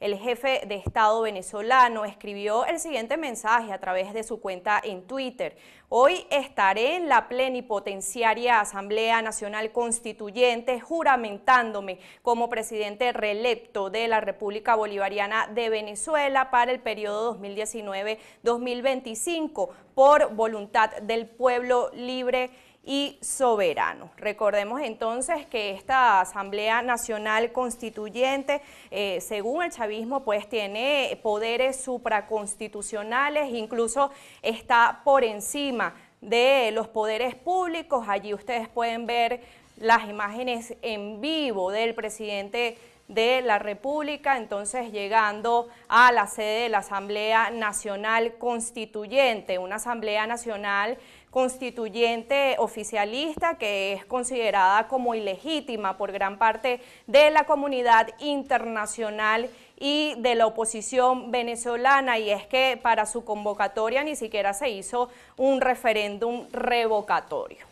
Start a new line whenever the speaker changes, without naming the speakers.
El jefe de Estado venezolano escribió el siguiente mensaje a través de su cuenta en Twitter. Hoy estaré en la plenipotenciaria Asamblea Nacional Constituyente juramentándome como presidente reelecto de la República Bolivariana de Venezuela para el periodo 2019-2025 por voluntad del pueblo libre y soberano. Recordemos entonces que esta Asamblea Nacional Constituyente, eh, según el chavismo, pues tiene poderes supraconstitucionales, incluso está por encima de los poderes públicos. Allí ustedes pueden ver las imágenes en vivo del presidente de la República, entonces llegando a la sede de la Asamblea Nacional Constituyente, una Asamblea Nacional constituyente oficialista que es considerada como ilegítima por gran parte de la comunidad internacional y de la oposición venezolana y es que para su convocatoria ni siquiera se hizo un referéndum revocatorio.